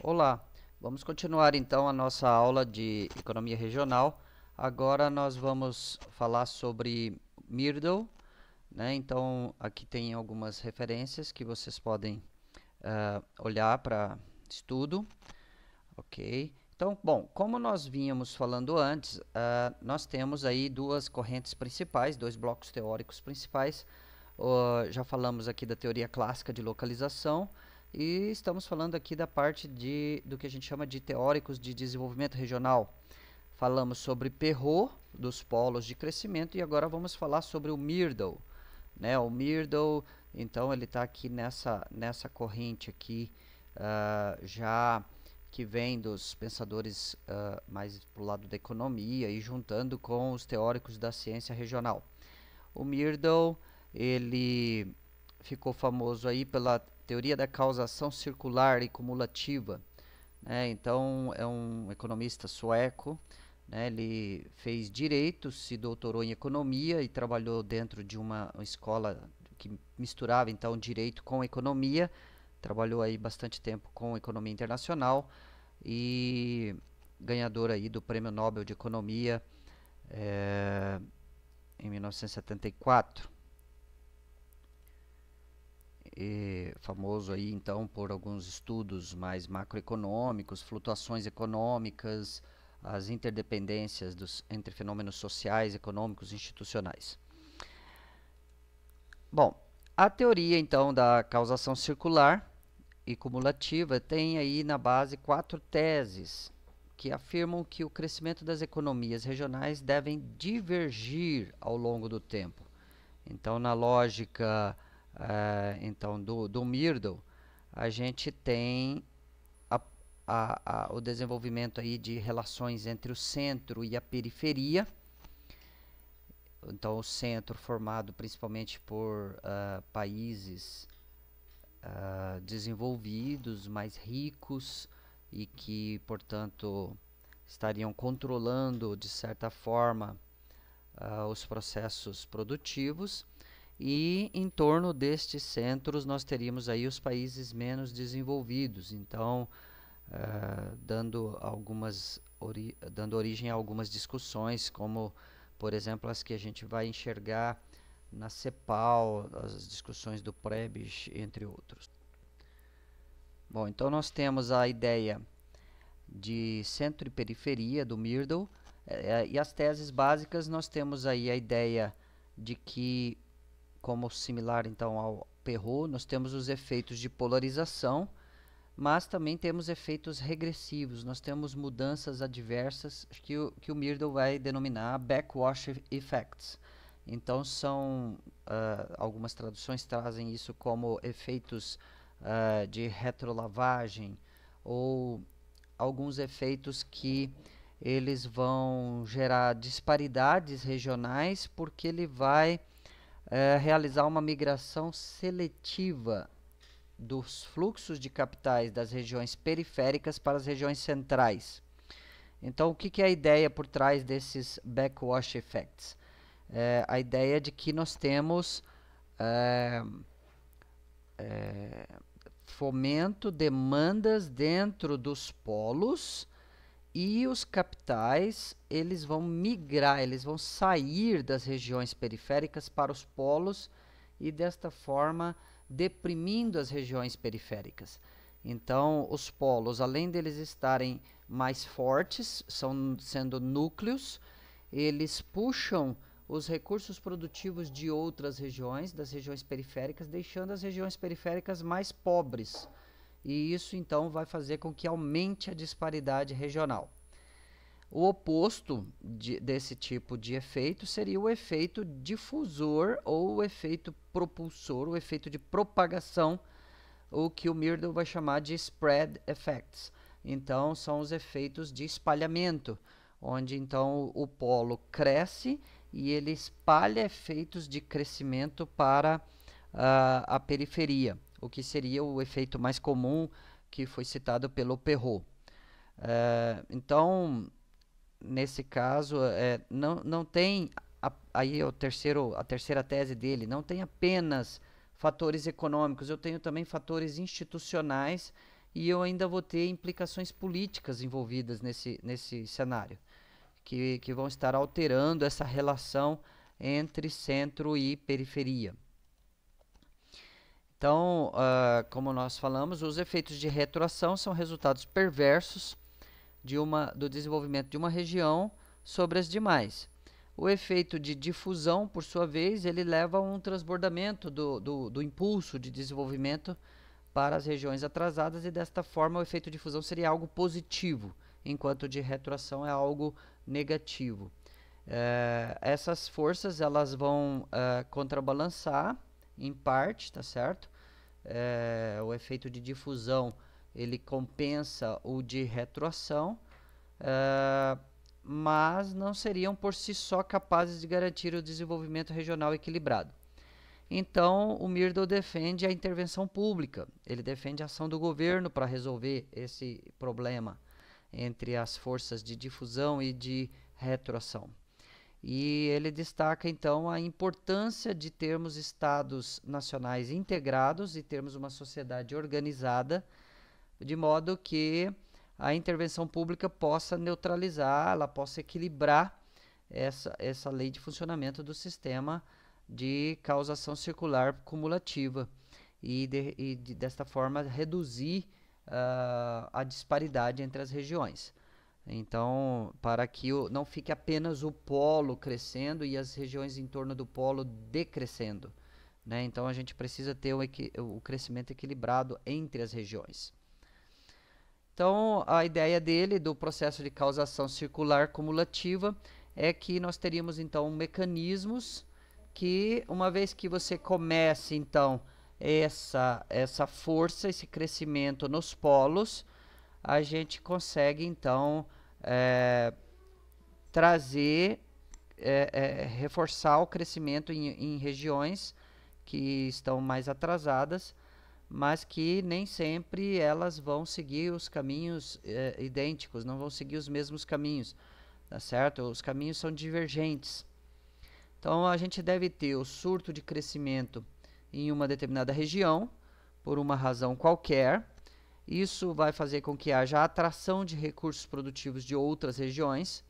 Olá, vamos continuar então a nossa aula de economia regional. Agora nós vamos falar sobre Mirdle, né? Então aqui tem algumas referências que vocês podem uh, olhar para estudo, ok? Então, bom, como nós vínhamos falando antes, uh, nós temos aí duas correntes principais, dois blocos teóricos principais. Uh, já falamos aqui da teoria clássica de localização, e estamos falando aqui da parte de, do que a gente chama de teóricos de desenvolvimento regional. Falamos sobre Perrot, dos polos de crescimento, e agora vamos falar sobre o Myrdal. Né? O Myrdal, então, ele está aqui nessa, nessa corrente aqui, uh, já que vem dos pensadores uh, mais para o lado da economia e juntando com os teóricos da ciência regional. O Myrdal, ele ficou famoso aí pela teoria da causação circular e cumulativa. Né? Então, é um economista sueco, né? ele fez direito, se doutorou em economia e trabalhou dentro de uma escola que misturava então direito com economia, trabalhou aí bastante tempo com economia internacional e ganhador aí do Prêmio Nobel de Economia é, em 1974. É, famoso aí então por alguns estudos mais macroeconômicos, flutuações econômicas, as interdependências dos, entre fenômenos sociais, econômicos e institucionais. Bom, a teoria então da causação circular e cumulativa tem aí na base quatro teses que afirmam que o crescimento das economias regionais devem divergir ao longo do tempo. Então, na lógica ah, então do, do Mirdle, a gente tem a, a, a, o desenvolvimento aí de relações entre o centro e a periferia. Então, o centro formado principalmente por uh, países uh, desenvolvidos, mais ricos e que, portanto, estariam controlando de certa forma uh, os processos produtivos e em torno destes centros nós teríamos aí os países menos desenvolvidos. Então, uh, dando, algumas ori dando origem a algumas discussões, como, por exemplo, as que a gente vai enxergar na CEPAL, as discussões do PREBIS, entre outros. Bom, então nós temos a ideia de centro e periferia do Myrdal, eh, eh, e as teses básicas nós temos aí a ideia de que como similar então ao Perrot, nós temos os efeitos de polarização, mas também temos efeitos regressivos, nós temos mudanças adversas que o, que o Myrdal vai denominar backwash effects. Então são uh, algumas traduções trazem isso como efeitos uh, de retrolavagem ou alguns efeitos que eles vão gerar disparidades regionais porque ele vai é, realizar uma migração seletiva dos fluxos de capitais das regiões periféricas para as regiões centrais. Então, o que, que é a ideia por trás desses backwash effects? É, a ideia é de que nós temos é, é, fomento, demandas dentro dos polos e os capitais eles vão migrar, eles vão sair das regiões periféricas para os polos e desta forma deprimindo as regiões periféricas. Então, os polos, além deles estarem mais fortes, são sendo núcleos, eles puxam os recursos produtivos de outras regiões, das regiões periféricas, deixando as regiões periféricas mais pobres e isso então vai fazer com que aumente a disparidade regional. O oposto de, desse tipo de efeito seria o efeito difusor ou o efeito propulsor, o efeito de propagação, o que o Myrdal vai chamar de spread effects. Então, são os efeitos de espalhamento, onde então o, polo cresce e ele espalha efeitos de crescimento para uh, a periferia o que seria o efeito mais comum que foi citado pelo Perrault. É, então, nesse caso, é, não, não tem a, aí é o terceiro, a terceira tese dele, não tem apenas fatores econômicos, eu tenho também fatores institucionais e eu ainda vou ter implicações políticas envolvidas nesse, nesse cenário, que, que vão estar alterando essa relação entre centro e periferia. Então, uh, como nós falamos, os efeitos de retroação são resultados perversos de uma, do desenvolvimento de uma região sobre as demais. O efeito de difusão, por sua vez, ele leva a um transbordamento do, do, do impulso de desenvolvimento para as regiões atrasadas e desta forma o efeito de difusão seria algo positivo, enquanto de retroação é algo negativo. Eh, essas forças elas vão uh, contrabalançar em parte, tá certo? É, o efeito de difusão ele compensa o de retroação, é, mas não seriam por si só capazes de garantir o desenvolvimento regional equilibrado. Então, o Mirdle defende a intervenção pública, ele defende a ação do governo para resolver esse problema entre as forças de difusão e de retroação. E ele destaca então a importância de termos estados nacionais integrados e termos uma sociedade organizada, de modo que a intervenção pública possa neutralizar, ela possa equilibrar essa, essa lei de funcionamento do sistema de causação circular cumulativa e, de, e de, desta forma reduzir uh, a disparidade entre as regiões. Então, para que o, não fique apenas o polo crescendo e as regiões em torno do polo decrescendo. Né? Então, a gente precisa ter o, o crescimento equilibrado entre as regiões. Então, a ideia dele, do processo de causação circular cumulativa, é que nós teríamos, então, mecanismos que, uma vez que você comece, então, essa, essa força, esse crescimento nos polos, a gente consegue, então, é, trazer, é, é, reforçar o crescimento em, em regiões que estão mais atrasadas, mas que nem sempre elas vão seguir os caminhos é, idênticos, não vão seguir os mesmos caminhos, tá certo? Os caminhos são divergentes. Então a gente deve ter o surto de crescimento em uma determinada região por uma razão qualquer, isso vai fazer com que haja atração de recursos produtivos de outras regiões.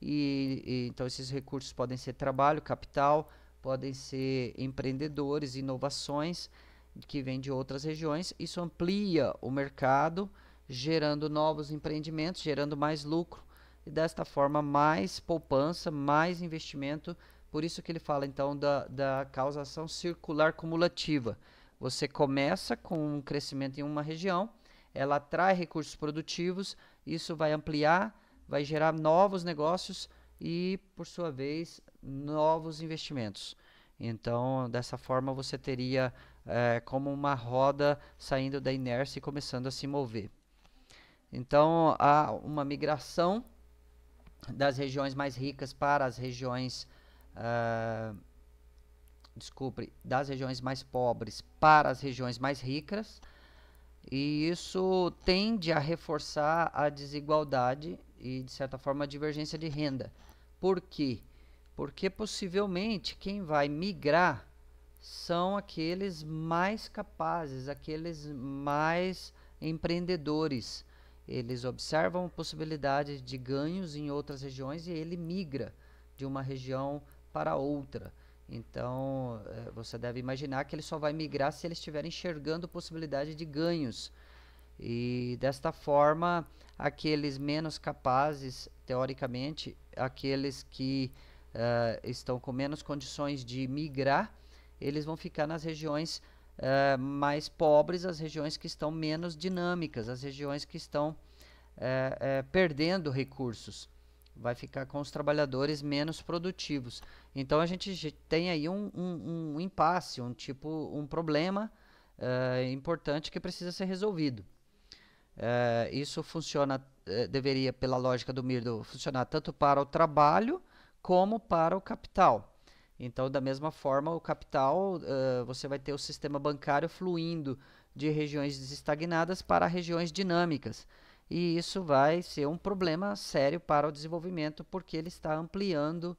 E, e, então esses recursos podem ser trabalho, capital, podem ser empreendedores, inovações que vêm de outras regiões. Isso amplia o mercado, gerando novos empreendimentos, gerando mais lucro e desta forma mais poupança, mais investimento. Por isso que ele fala então da, da causação circular cumulativa. Você começa com um crescimento em uma região, ela atrai recursos produtivos, isso vai ampliar, vai gerar novos negócios e, por sua vez, novos investimentos. Então, dessa forma, você teria é, como uma roda saindo da inércia e começando a se mover. Então, há uma migração das regiões mais ricas para as regiões. Uh, desculpe, das regiões mais pobres para as regiões mais ricas. E isso tende a reforçar a desigualdade e, de certa forma, a divergência de renda. Por quê? Porque possivelmente quem vai migrar são aqueles mais capazes, aqueles mais empreendedores. Eles observam possibilidades de ganhos em outras regiões e ele migra de uma região para outra. Então, eh, você deve imaginar que ele só vai migrar se ele estiver enxergando possibilidade de ganhos. E desta forma, aqueles menos capazes, teoricamente, aqueles que uh, estão com menos condições de migrar, eles vão ficar nas regiões uh, mais pobres, as regiões que estão menos dinâmicas, as regiões que estão uh, perdendo recursos vai ficar com os trabalhadores menos produtivos. Então a gente tem aí um, um, um impasse, um tipo, um problema uh, importante que precisa ser resolvido. Uh, isso funciona, uh, deveria, pela lógica do Mirdo, funcionar tanto para o trabalho como para o capital. Então, da mesma forma, o capital, você vai ter o sistema bancário fluindo de regiões estagnadas para regiões dinâmicas. E isso vai ser um problema sério para o desenvolvimento, porque ele está ampliando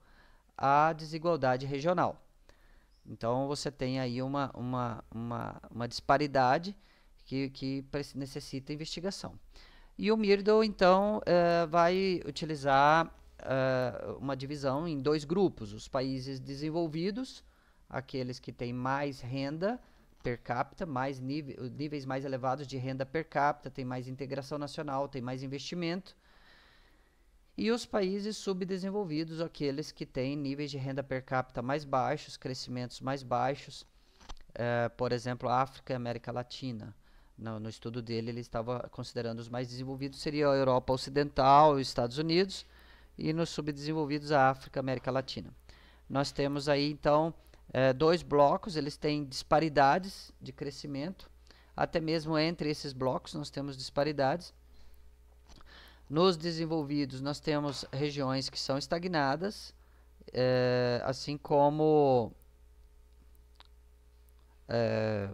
a desigualdade regional. Então você tem aí uma, uma, uma, uma disparidade que, que necessita investigação. E o Mirdo, então, é, vai utilizar é, uma divisão em dois grupos: os países desenvolvidos, aqueles que têm mais renda, per capita, mais nível, níveis mais elevados de renda per capita, tem mais integração nacional, tem mais investimento. E os países subdesenvolvidos, aqueles que têm níveis de renda per capita mais baixos, crescimentos mais baixos, uh, por exemplo, África e América Latina. No, no, estudo dele, ele estava considerando os mais desenvolvidos seria a Europa Ocidental, os Estados Unidos, e nos subdesenvolvidos a África, América Latina. Nós temos aí então é, dois blocos, eles têm disparidades de crescimento, até mesmo entre esses blocos nós temos disparidades. Nos desenvolvidos, nós temos regiões que são estagnadas, é, assim como é,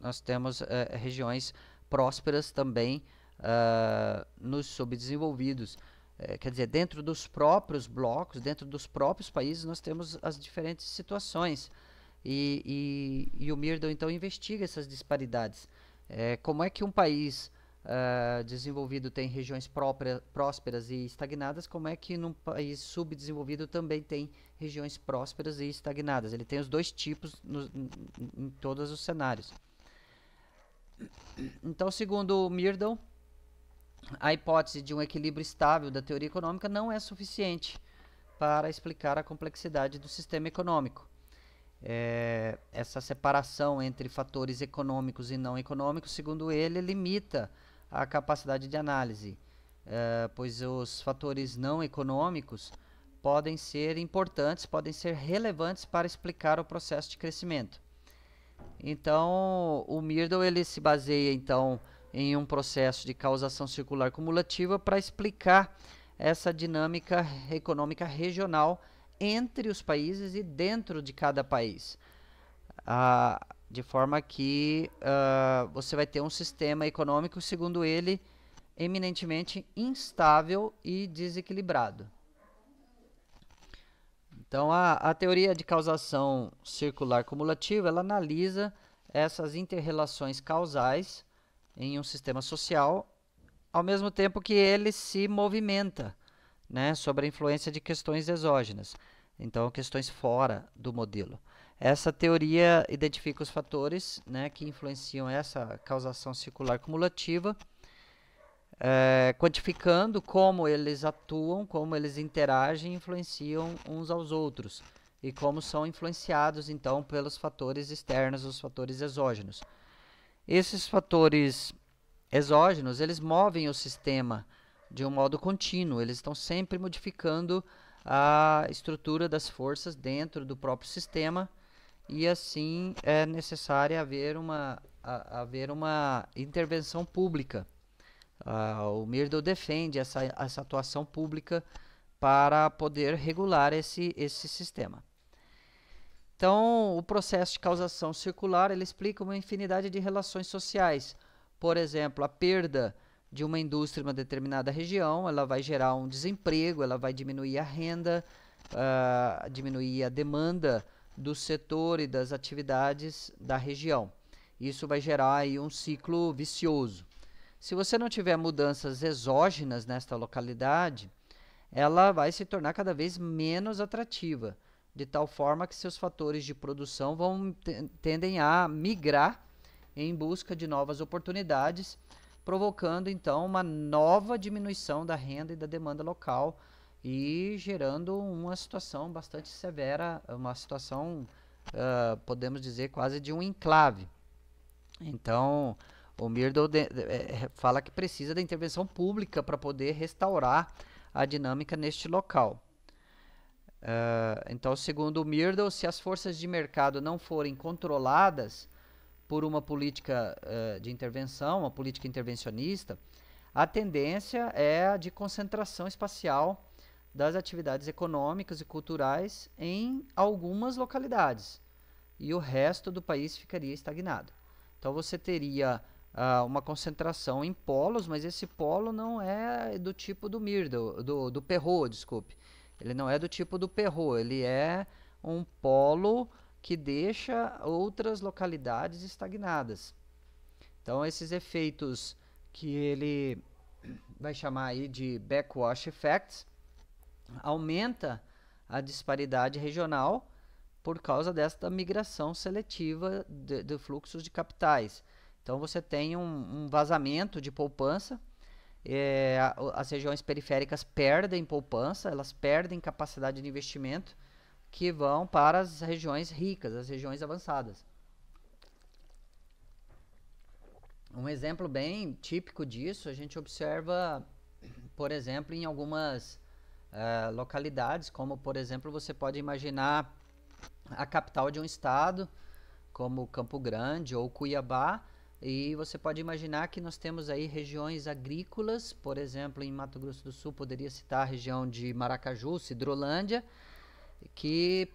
nós temos é, regiões prósperas também é, nos subdesenvolvidos. É, quer dizer, dentro dos próprios blocos, dentro dos próprios países, nós temos as diferentes situações. E, e, e o Mirdon, então, investiga essas disparidades. É, como é que um país uh, desenvolvido tem regiões própria, prósperas e estagnadas, como é que num país subdesenvolvido também tem regiões prósperas e estagnadas? Ele tem os dois tipos no, em, em todos os cenários. Então, segundo o Mirdon, a hipótese de um equilíbrio estável da teoria econômica não é suficiente para explicar a complexidade do sistema econômico. É, essa separação entre fatores econômicos e não econômicos, segundo ele, limita a capacidade de análise, é, pois os fatores não econômicos podem ser importantes, podem ser relevantes para explicar o processo de crescimento. Então, o Mirdle ele se baseia então em um processo de causação circular cumulativa para explicar essa dinâmica econômica regional entre os países e dentro de cada país. Ah, de forma que ah, você vai ter um sistema econômico, segundo ele, eminentemente instável e desequilibrado. Então, a, a teoria de causação circular cumulativa ela analisa essas interrelações causais em um sistema social, ao mesmo tempo que ele se movimenta né, sobre a influência de questões exógenas, então questões fora do modelo. Essa teoria identifica os fatores né, que influenciam essa causação circular cumulativa, é, quantificando como eles atuam, como eles interagem e influenciam uns aos outros, e como são influenciados, então, pelos fatores externos, os fatores exógenos. Esses fatores exógenos, eles movem o sistema de um modo contínuo, eles estão sempre modificando a estrutura das forças dentro do próprio sistema e assim é necessário haver uma, a, haver uma intervenção pública. Uh, o Mirdle defende essa, essa atuação pública para poder regular esse, esse sistema. Então, o processo de causação circular ele explica uma infinidade de relações sociais. Por exemplo, a perda de uma indústria em uma determinada região, ela vai gerar um desemprego, ela vai diminuir a renda, uh, diminuir a demanda do setor e das atividades da região. Isso vai gerar aí um ciclo vicioso. Se você não tiver mudanças exógenas nesta localidade, ela vai se tornar cada vez menos atrativa de tal forma que seus fatores de produção vão tendem a migrar em busca de novas oportunidades, provocando então uma nova diminuição da renda e da demanda local e gerando uma situação bastante severa, uma situação, uh, podemos dizer, quase de um enclave. Então, o Mirdle é, é, fala que precisa da intervenção pública para poder restaurar a dinâmica neste local. Uh, então, segundo o Myrdal, se as forças de mercado não forem controladas por uma política uh, de intervenção, uma política intervencionista, a tendência é a de concentração espacial das atividades econômicas e culturais em algumas localidades e o resto do país ficaria estagnado. Então, você teria uh, uma concentração em polos, mas esse polo não é do tipo do Myrdal, do, do desculpe ele não é do tipo do perro, ele é um polo que deixa outras localidades estagnadas. Então esses efeitos que ele vai chamar aí de backwash effects aumenta a disparidade regional por causa desta migração seletiva de, de fluxos de capitais. Então você tem um, um vazamento de poupança é, as regiões periféricas perdem poupança, elas perdem capacidade de investimento, que vão para as regiões ricas, as regiões avançadas. Um exemplo bem típico disso a gente observa, por exemplo, em algumas uh, localidades, como por exemplo você pode imaginar a capital de um estado, como Campo Grande ou Cuiabá, e você pode imaginar que nós temos aí regiões agrícolas, por exemplo, em Mato Grosso do Sul, poderia citar a região de Maracaju, Cidrolândia, que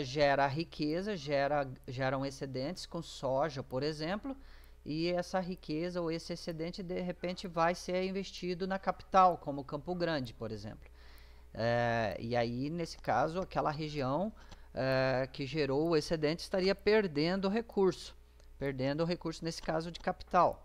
uh, gera riqueza, gera, geram excedentes com soja, por exemplo, e essa riqueza ou esse excedente de repente vai ser investido na capital, como Campo Grande, por exemplo. Uh, e aí, nesse caso, aquela região uh, que gerou o excedente estaria perdendo recurso perdendo o recurso, nesse caso, de capital.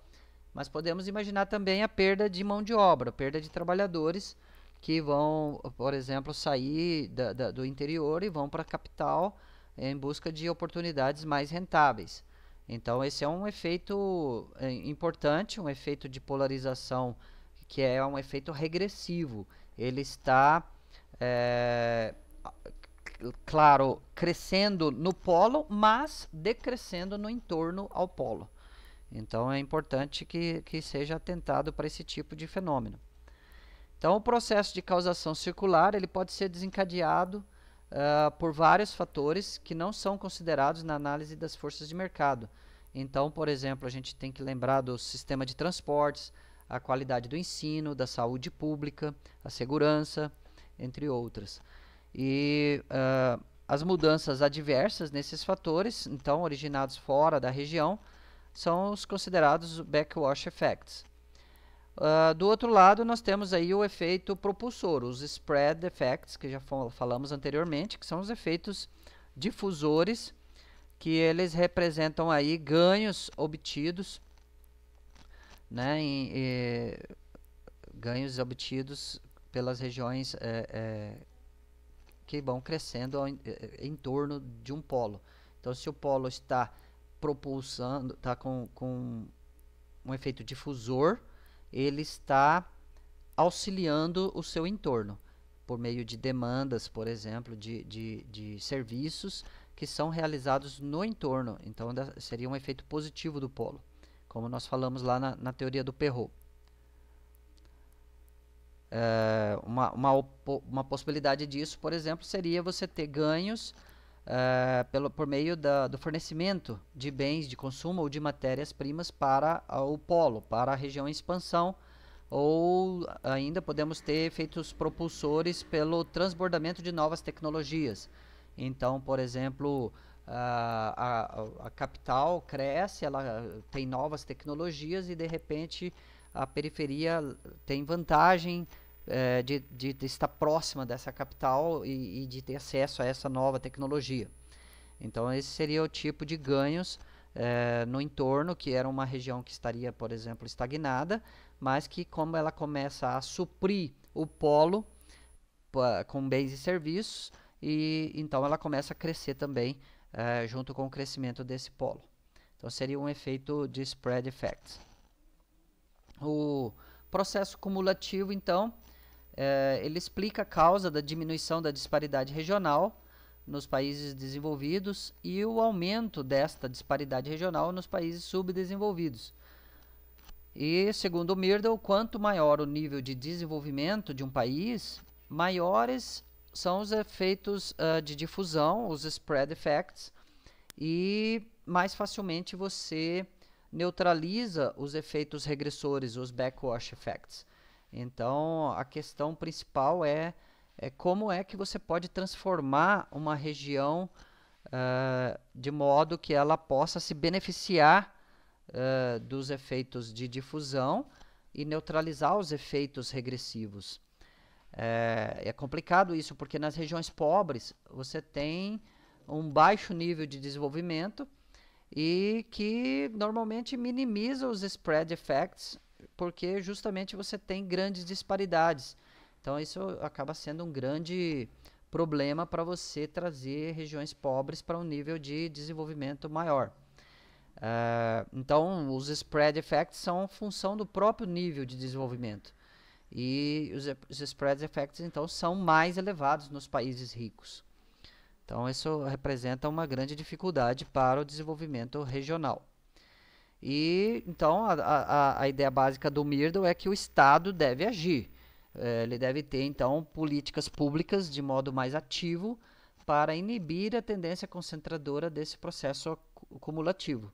Mas podemos imaginar também a perda de mão de obra, perda de trabalhadores que vão, por exemplo, sair da, da, do interior e vão para a capital em busca de oportunidades mais rentáveis. Então, esse é um efeito eh, importante, um efeito de polarização que é um efeito regressivo. Ele está é, claro, crescendo no polo, mas decrescendo no entorno ao polo. Então é importante que, que seja atentado para esse tipo de fenômeno. Então o processo de causação circular ele pode ser desencadeado uh, por vários fatores que não são considerados na análise das forças de mercado. Então, por exemplo, a gente tem que lembrar do sistema de transportes, a qualidade do ensino, da saúde pública, a segurança, entre outras. E uh, as mudanças adversas nesses fatores, então originados fora da região, são os considerados backwash effects. Uh, do outro lado, nós temos aí o efeito propulsor, os spread effects, que já falamos anteriormente, que são os efeitos difusores, que eles representam aí ganhos obtidos, né, em, ganhos obtidos pelas regiões eh, eh, que vão crescendo em, eh, eh, em torno de um polo. Então, se o polo está propulsando, está com, com um efeito difusor, ele está auxiliando o seu entorno por meio de demandas, por exemplo, de, de, de serviços que são realizados no entorno. Então, seria um efeito positivo do polo, como nós falamos lá na, na teoria do Perrault. Eh, uma, uma, uma possibilidade disso, por exemplo, seria você ter ganhos eh, pelo, por meio da, do fornecimento de bens de consumo ou de matérias-primas para o polo, para a região em expansão, ou ainda podemos ter efeitos propulsores pelo transbordamento de novas tecnologias. Então, por exemplo, ah, a, a, a capital cresce, ela eh, tem novas tecnologias e de repente a periferia tem vantagem é, de, de, de, estar próxima dessa capital e, e, de ter acesso a essa nova tecnologia. Então, esse seria o tipo de ganhos é, no entorno, que era uma região que estaria, por exemplo, estagnada, mas que, como ela começa a suprir o polo com bens e serviços, e então ela começa a crescer também é, junto com o crescimento desse polo. Então, seria um efeito de spread effect. Processo cumulativo, então, é, ele explica a causa da diminuição da disparidade regional nos países desenvolvidos e o aumento desta disparidade regional nos países subdesenvolvidos. E, segundo Myrdal, quanto maior o nível de desenvolvimento de um país, maiores são os efeitos uh, de difusão, os spread effects, e mais facilmente você neutraliza os efeitos regressores, os backwash effects. Então, a questão principal é, é como é que você pode transformar uma região uh, de modo que ela possa se beneficiar uh, dos efeitos de difusão e neutralizar os efeitos regressivos. É, é complicado isso, porque nas regiões pobres você tem um baixo nível de desenvolvimento e que normalmente minimiza os spread effects, porque justamente você tem grandes disparidades. Então isso acaba sendo um grande problema para você trazer regiões pobres para um nível de desenvolvimento maior. Uh, então os spread effects são função do próprio nível de desenvolvimento. E os, os spread effects então são mais elevados nos países ricos. Então, isso representa uma grande dificuldade para o desenvolvimento regional. E então a, a, a, ideia básica do Mirdle é que o Estado deve agir. É, ele deve ter então políticas públicas de modo mais ativo para inibir a tendência concentradora desse processo acumulativo.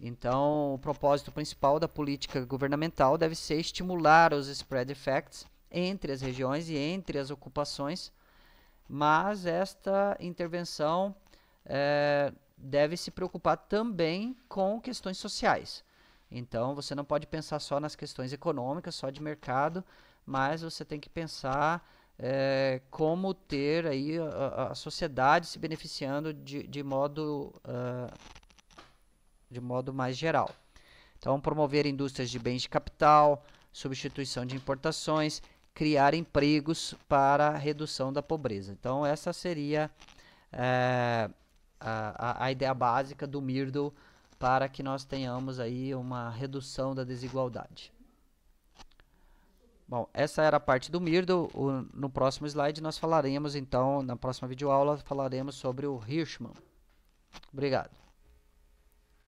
Então, o propósito principal da política governamental deve ser estimular os spread effects entre as regiões e entre as ocupações mas esta intervenção é, deve se preocupar também com questões sociais. Então, você não pode pensar só nas questões econômicas, só de mercado, mas você tem que pensar é, como ter aí a, a, sociedade se beneficiando de, de modo uh, de modo mais geral. Então, promover indústrias de bens de capital, substituição de importações, criar empregos para a redução da pobreza. Então, essa seria é, a, a, ideia básica do Mirdle para que nós tenhamos aí uma redução da desigualdade. Bom, essa era a parte do Mirdle. O, no próximo slide nós falaremos, então, na próxima videoaula, falaremos sobre o Hirschman. Obrigado.